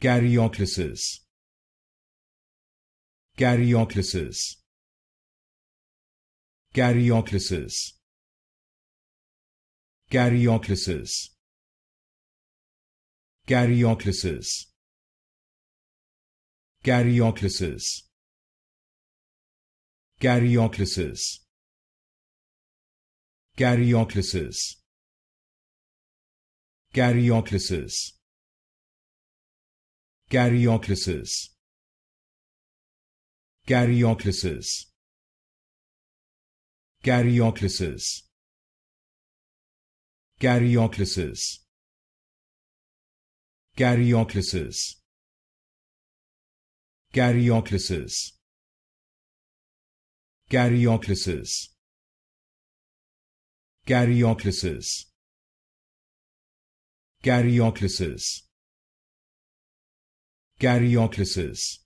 Karyoclases. Karyoclases. Karyoclases. Karyoclases. Karyoclases. Karyoclases. Karyoclases. Karyoclases. Karyoclases. Karyoclises. Karyoclises. Karyoclises. Karyoclises. Karyoclises. Karyoclises. Karyoclises. Karyoclises. Karyoclises. Karyoclissus